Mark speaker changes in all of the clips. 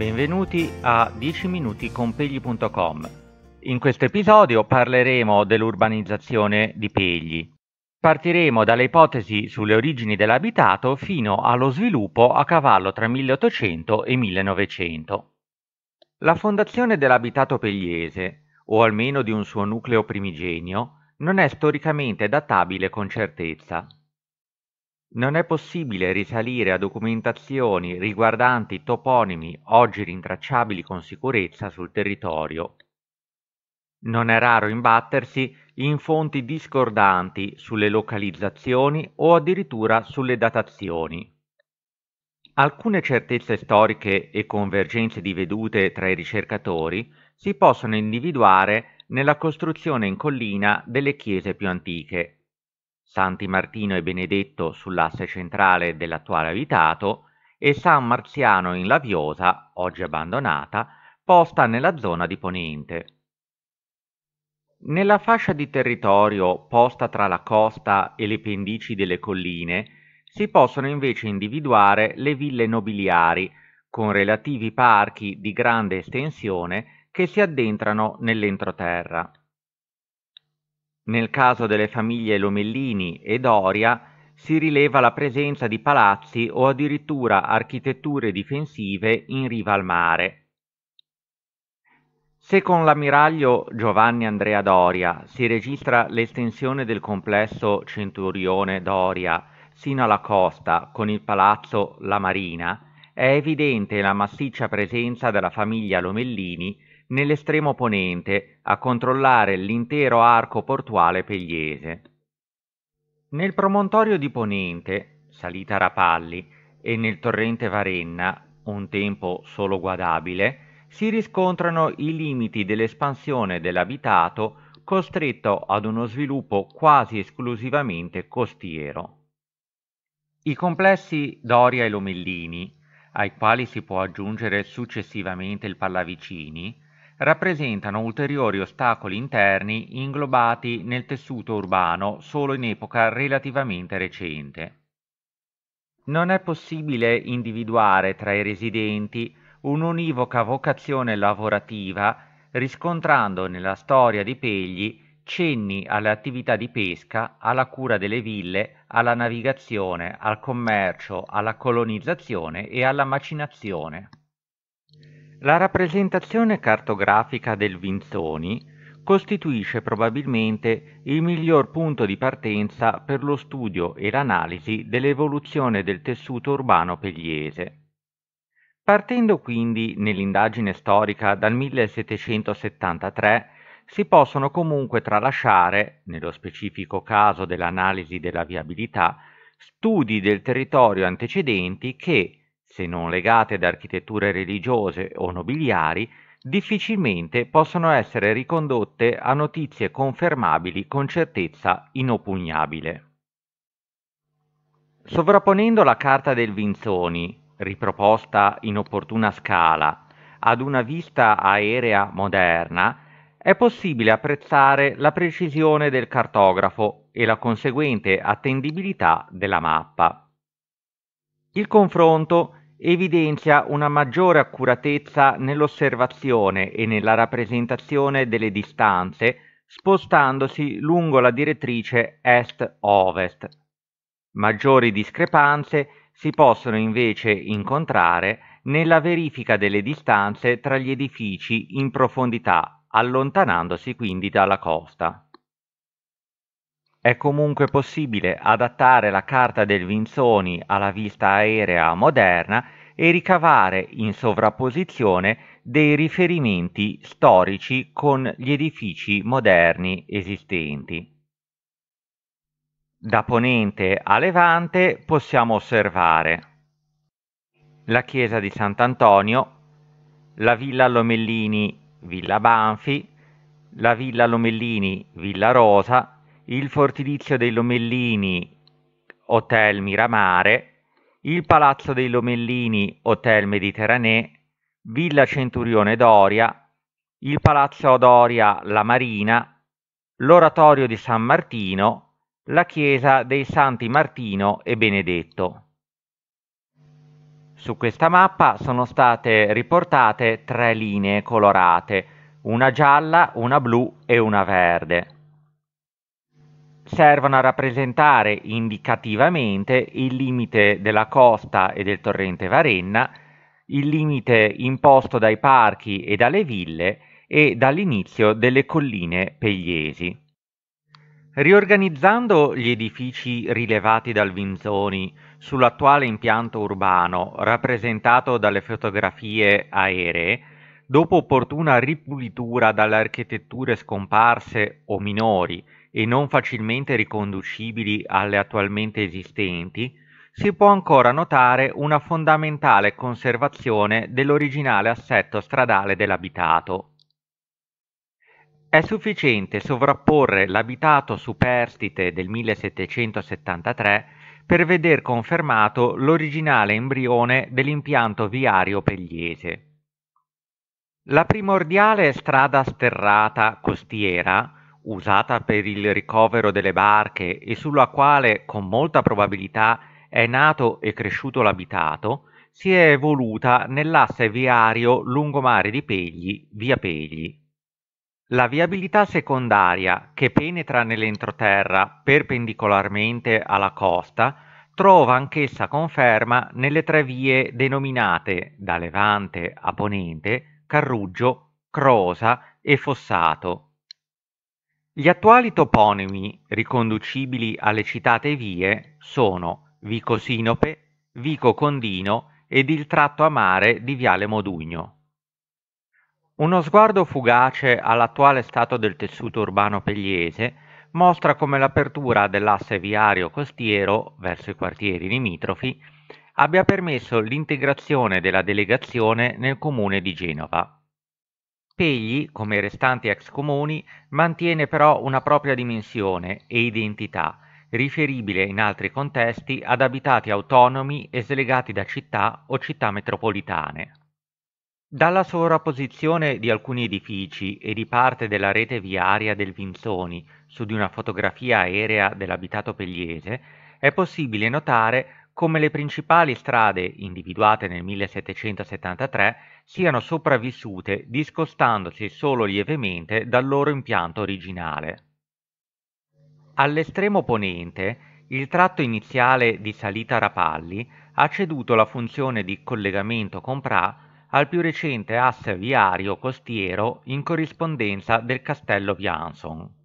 Speaker 1: Benvenuti a 10 minuti con Pegli.com. In questo episodio parleremo dell'urbanizzazione di Pegli. Partiremo dalle ipotesi sulle origini dell'abitato fino allo sviluppo a cavallo tra 1800 e 1900. La fondazione dell'abitato pegliese, o almeno di un suo nucleo primigenio, non è storicamente databile con certezza. Non è possibile risalire a documentazioni riguardanti toponimi oggi rintracciabili con sicurezza sul territorio. Non è raro imbattersi in fonti discordanti sulle localizzazioni o addirittura sulle datazioni. Alcune certezze storiche e convergenze di vedute tra i ricercatori si possono individuare nella costruzione in collina delle chiese più antiche, Santi Martino e Benedetto sull'asse centrale dell'attuale abitato e San Marziano in Laviosa, oggi abbandonata, posta nella zona di Ponente. Nella fascia di territorio posta tra la costa e le pendici delle colline si possono invece individuare le ville nobiliari, con relativi parchi di grande estensione che si addentrano nell'entroterra. Nel caso delle famiglie Lomellini e Doria si rileva la presenza di palazzi o addirittura architetture difensive in riva al mare. Se con l'ammiraglio Giovanni Andrea Doria si registra l'estensione del complesso Centurione Doria sino alla costa con il palazzo La Marina, è evidente la massiccia presenza della famiglia Lomellini nell'estremo ponente a controllare l'intero arco portuale pegliese. Nel promontorio di ponente, salita Rapalli, e nel torrente Varenna, un tempo solo guadabile, si riscontrano i limiti dell'espansione dell'abitato costretto ad uno sviluppo quasi esclusivamente costiero. I complessi Doria e Lomellini, ai quali si può aggiungere successivamente il Pallavicini, rappresentano ulteriori ostacoli interni inglobati nel tessuto urbano solo in epoca relativamente recente. Non è possibile individuare tra i residenti un'univoca vocazione lavorativa riscontrando nella storia di Pegli cenni alle attività di pesca, alla cura delle ville, alla navigazione, al commercio, alla colonizzazione e alla macinazione. La rappresentazione cartografica del Vinzoni costituisce probabilmente il miglior punto di partenza per lo studio e l'analisi dell'evoluzione del tessuto urbano pegliese. Partendo quindi nell'indagine storica dal 1773, si possono comunque tralasciare, nello specifico caso dell'analisi della viabilità, studi del territorio antecedenti che, se non legate ad architetture religiose o nobiliari, difficilmente possono essere ricondotte a notizie confermabili con certezza inoppugnabile. Sovrapponendo la carta del Vinzoni, riproposta in opportuna scala, ad una vista aerea moderna, è possibile apprezzare la precisione del cartografo e la conseguente attendibilità della mappa. Il confronto evidenzia una maggiore accuratezza nell'osservazione e nella rappresentazione delle distanze spostandosi lungo la direttrice est-ovest. Maggiori discrepanze si possono invece incontrare nella verifica delle distanze tra gli edifici in profondità, allontanandosi quindi dalla costa. È comunque possibile adattare la carta del Vinzoni alla vista aerea moderna e ricavare in sovrapposizione dei riferimenti storici con gli edifici moderni esistenti. Da ponente a levante possiamo osservare la chiesa di Sant'Antonio, la villa Lomellini Villa Banfi, la villa Lomellini Villa Rosa, il Fortilizio dei Lomellini Hotel Miramare, il Palazzo dei Lomellini Hotel Mediterranee, Villa Centurione d'Oria, il Palazzo d'Oria La Marina, l'Oratorio di San Martino, la Chiesa dei Santi Martino e Benedetto. Su questa mappa sono state riportate tre linee colorate, una gialla, una blu e una verde servono a rappresentare indicativamente il limite della costa e del torrente Varenna, il limite imposto dai parchi e dalle ville e dall'inizio delle colline pegliesi. Riorganizzando gli edifici rilevati dal Vinzoni sull'attuale impianto urbano rappresentato dalle fotografie aeree, Dopo opportuna ripulitura dalle architetture scomparse o minori e non facilmente riconducibili alle attualmente esistenti, si può ancora notare una fondamentale conservazione dell'originale assetto stradale dell'abitato. È sufficiente sovrapporre l'abitato superstite del 1773 per veder confermato l'originale embrione dell'impianto viario pegliese. La primordiale strada sterrata costiera, usata per il ricovero delle barche e sulla quale con molta probabilità è nato e cresciuto l'abitato, si è evoluta nell'asse viario lungomare di Pegli, via Pegli. La viabilità secondaria che penetra nell'entroterra perpendicolarmente alla costa trova anch'essa conferma nelle tre vie denominate da Levante a Ponente Carruggio, Crosa e Fossato. Gli attuali toponimi riconducibili alle citate vie sono Vico Sinope, Vico Condino ed il tratto a mare di Viale Modugno. Uno sguardo fugace all'attuale stato del tessuto urbano pegliese mostra come l'apertura dell'asse viario costiero verso i quartieri limitrofi abbia permesso l'integrazione della delegazione nel comune di Genova. Pegli, come i restanti ex comuni, mantiene però una propria dimensione e identità, riferibile in altri contesti ad abitati autonomi e slegati da città o città metropolitane. Dalla sovrapposizione di alcuni edifici e di parte della rete viaria del Vinzoni su di una fotografia aerea dell'abitato pegliese è possibile notare come le principali strade individuate nel 1773 siano sopravvissute discostandosi solo lievemente dal loro impianto originale. All'estremo ponente, il tratto iniziale di Salita Rapalli ha ceduto la funzione di collegamento con Pra al più recente asse viario costiero in corrispondenza del castello Vianson.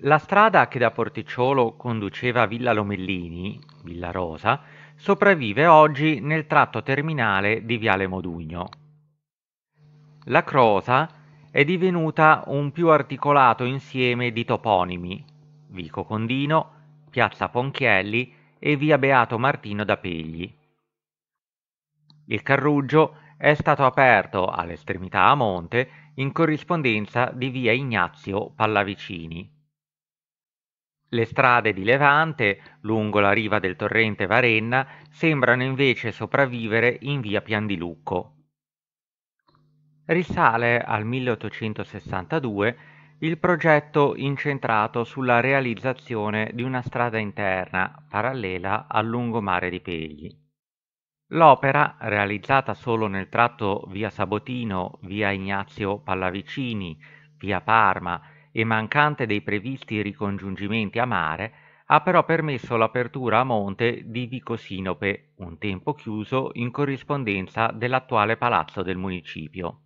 Speaker 1: La strada che da Porticciolo conduceva a Villa Lomellini, Villa Rosa, sopravvive oggi nel tratto terminale di Viale Modugno. La Crosa è divenuta un più articolato insieme di toponimi, Vico Condino, Piazza Ponchielli e Via Beato Martino da Pegli. Il carruggio è stato aperto all'estremità a monte in corrispondenza di Via Ignazio Pallavicini. Le strade di Levante, lungo la riva del torrente Varenna, sembrano invece sopravvivere in via Piandilucco. Risale al 1862 il progetto incentrato sulla realizzazione di una strada interna parallela al lungomare di Pegli. L'opera, realizzata solo nel tratto via Sabotino, via Ignazio Pallavicini, via Parma e mancante dei previsti ricongiungimenti a mare, ha però permesso l'apertura a monte di Vico Sinope, un tempo chiuso in corrispondenza dell'attuale palazzo del municipio.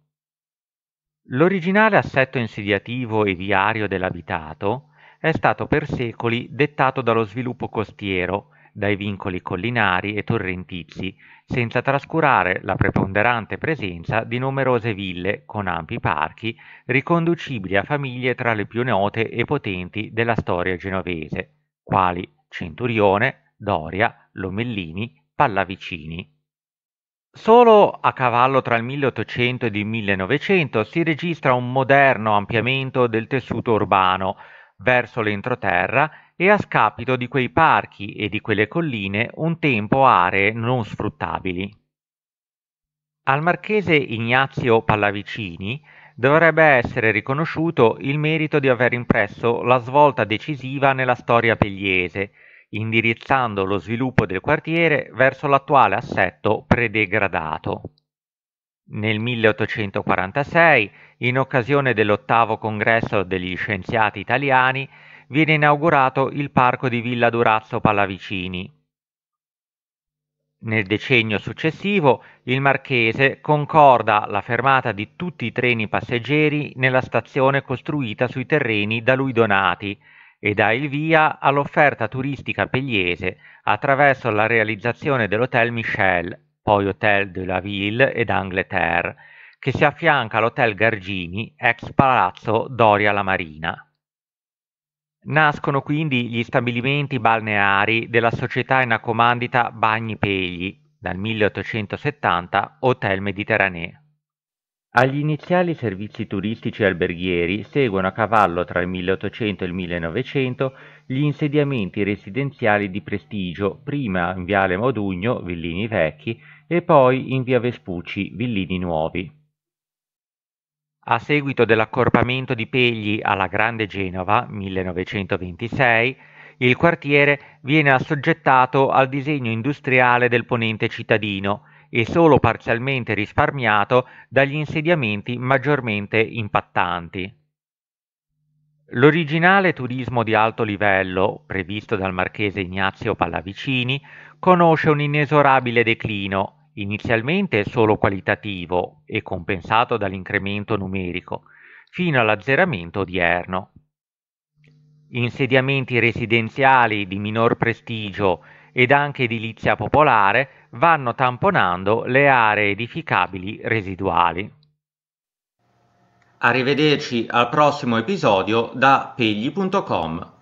Speaker 1: L'originale assetto insediativo e viario dell'abitato è stato per secoli dettato dallo sviluppo costiero dai vincoli collinari e torrentizi, senza trascurare la preponderante presenza di numerose ville con ampi parchi, riconducibili a famiglie tra le più note e potenti della storia genovese, quali Centurione, Doria, Lomellini, Pallavicini. Solo a cavallo tra il 1800 e il 1900 si registra un moderno ampliamento del tessuto urbano verso l'entroterra e a scapito di quei parchi e di quelle colline un tempo aree non sfruttabili. Al marchese Ignazio Pallavicini dovrebbe essere riconosciuto il merito di aver impresso la svolta decisiva nella storia pegliese, indirizzando lo sviluppo del quartiere verso l'attuale assetto predegradato. Nel 1846, in occasione dell'ottavo congresso degli scienziati italiani, viene inaugurato il parco di Villa Durazzo Pallavicini. Nel decennio successivo il Marchese concorda la fermata di tutti i treni passeggeri nella stazione costruita sui terreni da lui donati e dà il via all'offerta turistica pegliese attraverso la realizzazione dell'Hotel Michel, poi Hotel de la Ville ed Angleterre, che si affianca all'Hotel Gargini, ex palazzo Doria la Marina. Nascono quindi gli stabilimenti balneari della società in accomandita Bagni Pegli, dal 1870 Hotel Mediterranee. Agli iniziali servizi turistici alberghieri seguono a cavallo tra il 1800 e il 1900 gli insediamenti residenziali di prestigio, prima in Viale Modugno, Villini Vecchi, e poi in Via Vespucci, Villini Nuovi. A seguito dell'accorpamento di Pegli alla Grande Genova 1926, il quartiere viene assoggettato al disegno industriale del ponente cittadino e solo parzialmente risparmiato dagli insediamenti maggiormente impattanti. L'originale turismo di alto livello, previsto dal marchese Ignazio Pallavicini, conosce un inesorabile declino, inizialmente solo qualitativo e compensato dall'incremento numerico, fino all'azzeramento odierno. Insediamenti residenziali di minor prestigio ed anche edilizia popolare vanno tamponando le aree edificabili residuali. Arrivederci al prossimo episodio da pegli.com.